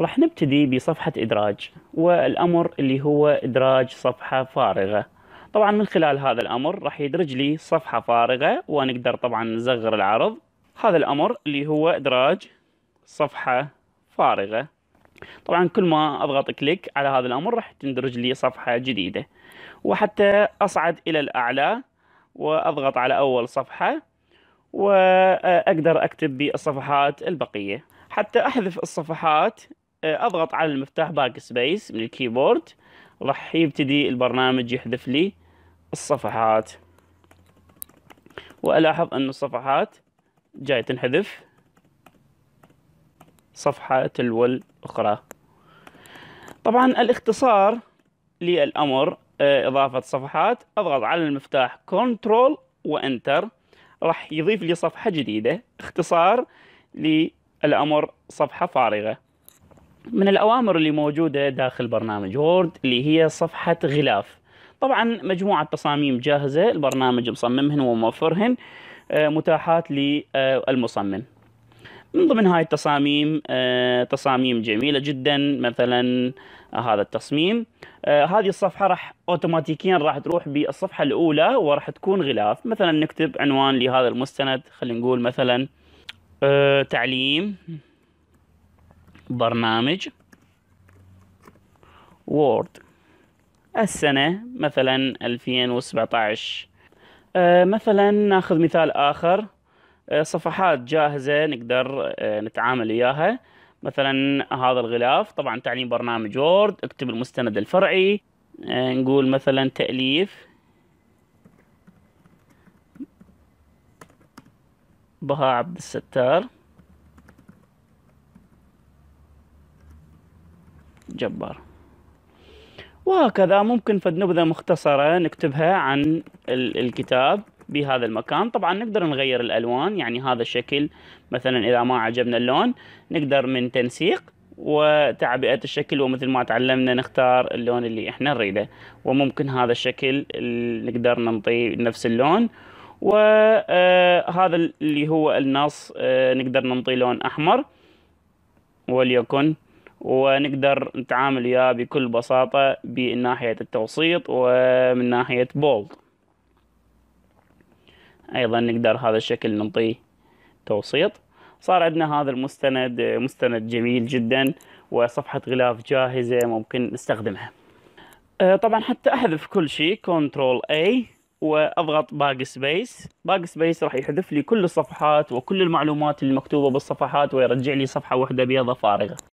راح نبتدي بصفحة إدراج والأمر اللي هو إدراج صفحة فارغة طبعا من خلال هذا الأمر راح يدرج لي صفحة فارغة ونقدر طبعا نزغر العرض هذا الأمر اللي هو إدراج صفحة فارغة طبعا كل ما أضغط كليك على هذا الأمر راح تندرج لي صفحة جديدة وحتى أصعد إلى الأعلى وأضغط على أول صفحة وأقدر أكتب بالصفحات البقية حتى أحذف الصفحات آه، اضغط على المفتاح باك سبيس من الكيبورد راح يبتدي البرنامج يحذف لي الصفحات والاحظ ان الصفحات جاي تنحذف صفحة تلو الأخرى طبعا الاختصار للأمر آه، إضافة صفحات أضغط على المفتاح كنترول وإنتر راح يضيف لي صفحة جديدة اختصار للأمر صفحة فارغة من الأوامر اللي موجودة داخل برنامج وورد اللي هي صفحة غلاف طبعا مجموعة تصاميم جاهزة البرنامج مصممهن وموفرهن آه، متاحات للمصمم من ضمن هاي التصاميم آه، تصاميم جميلة جدا مثلا آه، هذا التصميم هذه الصفحة راح اوتوماتيكيا راح تروح بالصفحة الأولى وراح تكون غلاف مثلا نكتب عنوان لهذا المستند خلينا نقول مثلا تعليم برنامج وورد السنة مثلا 2017 آه، مثلا ناخذ مثال آخر آه، صفحات جاهزة نقدر آه، نتعامل إياها مثلا هذا الغلاف طبعا تعليم برنامج وورد اكتب المستند الفرعي نقول مثلا تأليف بها عبد الستار جبار وهكذا ممكن فد نبذة مختصرة نكتبها عن الكتاب بهذا المكان طبعا نقدر نغير الألوان يعني هذا الشكل مثلا إذا ما عجبنا اللون نقدر من تنسيق وتعبئة الشكل ومثل ما تعلمنا نختار اللون اللي احنا نريده وممكن هذا الشكل نقدر ننطي نفس اللون وهذا آه، اللي هو النص آه، نقدر ننطي لون أحمر وليكن ونقدر نتعامل وياه بكل بساطة من ناحية التوسيط ومن ناحية بولد أيضا نقدر هذا الشكل نعطيه توسيط صار عندنا هذا المستند مستند جميل جدا وصفحة غلاف جاهزة ممكن نستخدمها أه، طبعا حتى أحذف كل شيء كنترول A واضغط باك سبيس باك سبيس راح يحذف لي كل الصفحات وكل المعلومات المكتوبه بالصفحات ويرجع لي صفحه واحده بيضة فارغه